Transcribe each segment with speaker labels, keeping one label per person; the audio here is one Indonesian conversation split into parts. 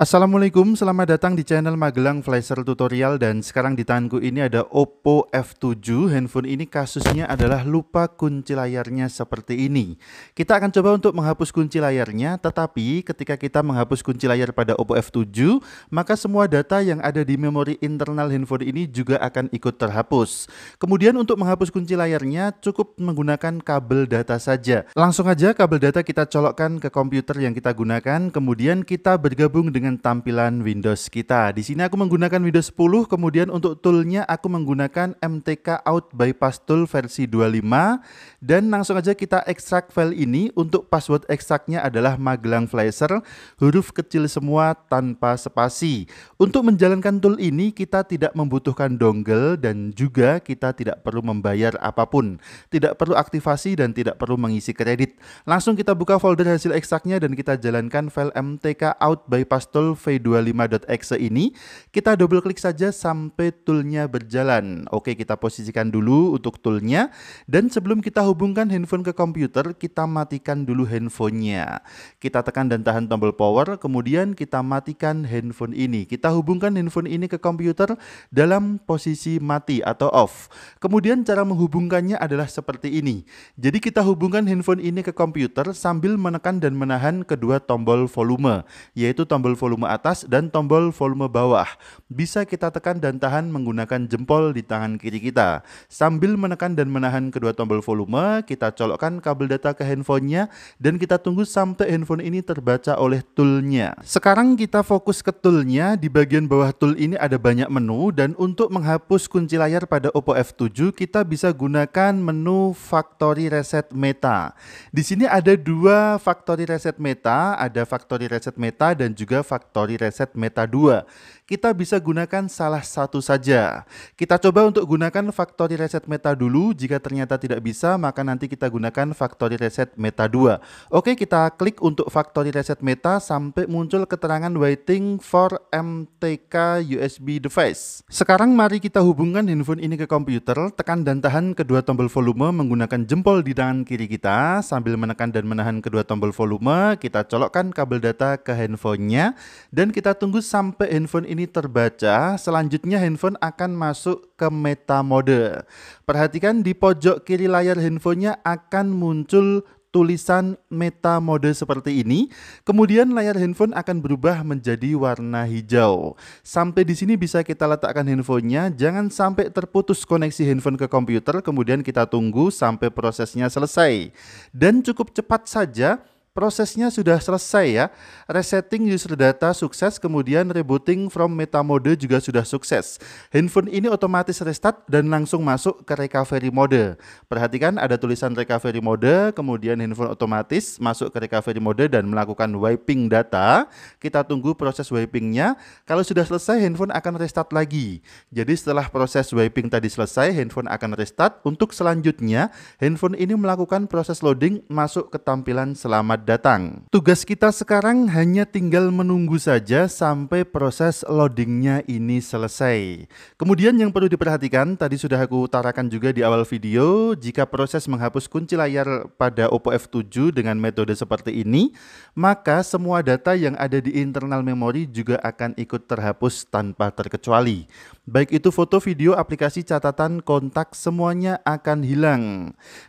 Speaker 1: Assalamualaikum, selamat datang di channel Magelang Flasher Tutorial dan sekarang di tanganku ini ada Oppo F7 handphone ini kasusnya adalah lupa kunci layarnya seperti ini kita akan coba untuk menghapus kunci layarnya tetapi ketika kita menghapus kunci layar pada Oppo F7 maka semua data yang ada di memori internal handphone ini juga akan ikut terhapus kemudian untuk menghapus kunci layarnya cukup menggunakan kabel data saja langsung aja kabel data kita colokkan ke komputer yang kita gunakan kemudian kita bergabung dengan dengan tampilan Windows kita. Di sini aku menggunakan Windows 10, kemudian untuk toolnya aku menggunakan MTK Out Bypass Tool versi 25. Dan langsung aja kita ekstrak file ini, untuk password ekstraknya adalah Magelang Flasher, huruf kecil semua tanpa spasi. Untuk menjalankan tool ini kita tidak membutuhkan dongle dan juga kita tidak perlu membayar apapun. Tidak perlu aktivasi dan tidak perlu mengisi kredit. Langsung kita buka folder hasil ekstraknya dan kita jalankan file MTK Out Bypass Tool tool v25.exe ini, kita double klik saja sampai toolnya berjalan. Oke, kita posisikan dulu untuk toolnya. Dan sebelum kita hubungkan handphone ke komputer, kita matikan dulu handphonenya. Kita tekan dan tahan tombol power, kemudian kita matikan handphone ini. Kita hubungkan handphone ini ke komputer dalam posisi mati atau off. Kemudian cara menghubungkannya adalah seperti ini. Jadi kita hubungkan handphone ini ke komputer sambil menekan dan menahan kedua tombol volume, yaitu tombol volume volume atas dan tombol volume bawah. Bisa kita tekan dan tahan menggunakan jempol di tangan kiri kita. Sambil menekan dan menahan kedua tombol volume, kita colokkan kabel data ke handphonenya dan kita tunggu sampai handphone ini terbaca oleh toolnya. Sekarang kita fokus ke toolnya. Di bagian bawah tool ini ada banyak menu dan untuk menghapus kunci layar pada Oppo F7 kita bisa gunakan menu Factory Reset Meta. Di sini ada dua Factory Reset Meta, ada Factory Reset Meta dan juga Factory Factory Reset Meta 2. Kita bisa gunakan salah satu saja. Kita coba untuk gunakan Factory Reset Meta dulu. Jika ternyata tidak bisa, maka nanti kita gunakan Factory Reset Meta 2. Oke, kita klik untuk Factory Reset Meta sampai muncul keterangan waiting for MTK USB device. Sekarang mari kita hubungkan handphone ini ke komputer, tekan dan tahan kedua tombol volume menggunakan jempol di tangan kiri kita sambil menekan dan menahan kedua tombol volume, kita colokkan kabel data ke handphonenya dan kita tunggu sampai handphone ini terbaca. Selanjutnya handphone akan masuk ke meta mode. Perhatikan di pojok kiri layar handphonenya akan muncul tulisan meta mode seperti ini. Kemudian layar handphone akan berubah menjadi warna hijau. Sampai di sini bisa kita letakkan handphonenya, jangan sampai terputus koneksi handphone ke komputer, kemudian kita tunggu sampai prosesnya selesai. Dan cukup cepat saja, prosesnya sudah selesai ya. Resetting user data sukses, kemudian rebooting from meta mode juga sudah sukses. Handphone ini otomatis restart dan langsung masuk ke recovery mode. Perhatikan ada tulisan recovery mode, kemudian handphone otomatis masuk ke recovery mode dan melakukan wiping data. Kita tunggu proses wipingnya. Kalau sudah selesai, handphone akan restart lagi. Jadi setelah proses wiping tadi selesai, handphone akan restart. Untuk selanjutnya, handphone ini melakukan proses loading masuk ke tampilan selama saat datang. Tugas kita sekarang hanya tinggal menunggu saja sampai proses loadingnya ini selesai. Kemudian yang perlu diperhatikan, tadi sudah aku utarakan juga di awal video, jika proses menghapus kunci layar pada Oppo F7 dengan metode seperti ini, maka semua data yang ada di internal memori juga akan ikut terhapus tanpa terkecuali. Baik itu foto, video, aplikasi, catatan, kontak, semuanya akan hilang.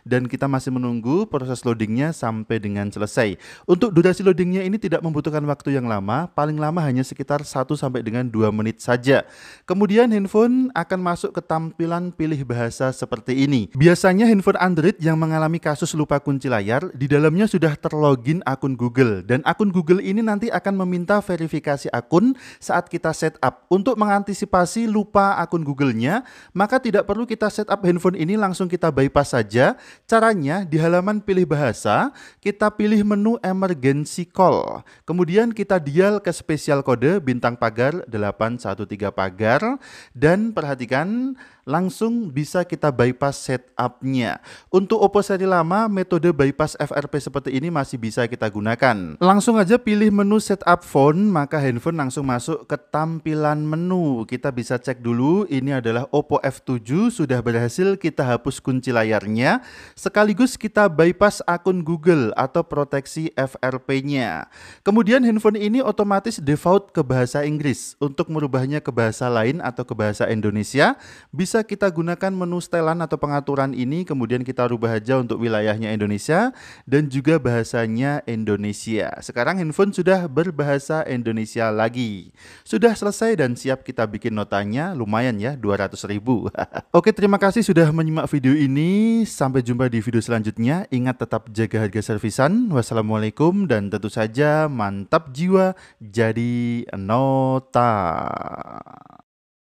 Speaker 1: Dan kita masih menunggu proses loadingnya sampai dengan selesai selesai. Untuk durasi loadingnya ini tidak membutuhkan waktu yang lama, paling lama hanya sekitar 1 sampai dengan 2 menit saja. Kemudian handphone akan masuk ke tampilan pilih bahasa seperti ini. Biasanya handphone Android yang mengalami kasus lupa kunci layar, di dalamnya sudah terlogin akun Google dan akun Google ini nanti akan meminta verifikasi akun saat kita setup. Untuk mengantisipasi lupa akun Google-nya, maka tidak perlu kita setup handphone ini langsung kita bypass saja. Caranya di halaman pilih bahasa, kita pilih menu emergency call. Kemudian kita dial ke spesial kode bintang pagar 813 pagar dan perhatikan langsung bisa kita bypass setupnya. Untuk Oppo seri lama, metode bypass FRP seperti ini masih bisa kita gunakan. Langsung aja pilih menu setup phone, maka handphone langsung masuk ke tampilan menu. Kita bisa cek dulu, ini adalah Oppo F7, sudah berhasil kita hapus kunci layarnya. Sekaligus kita bypass akun Google atau proteksi seleksi FRP-nya. Kemudian handphone ini otomatis default ke bahasa Inggris. Untuk merubahnya ke bahasa lain atau ke bahasa Indonesia, bisa kita gunakan menu setelan atau pengaturan ini, kemudian kita rubah aja untuk wilayahnya Indonesia dan juga bahasanya Indonesia. Sekarang handphone sudah berbahasa Indonesia lagi. Sudah selesai dan siap kita bikin notanya, lumayan ya 200 ribu. Oke, terima kasih sudah menyimak video ini. Sampai jumpa di video selanjutnya. Ingat tetap jaga harga servisan. Wassalamualaikum. Assalamualaikum dan tentu saja mantap jiwa jadi nota.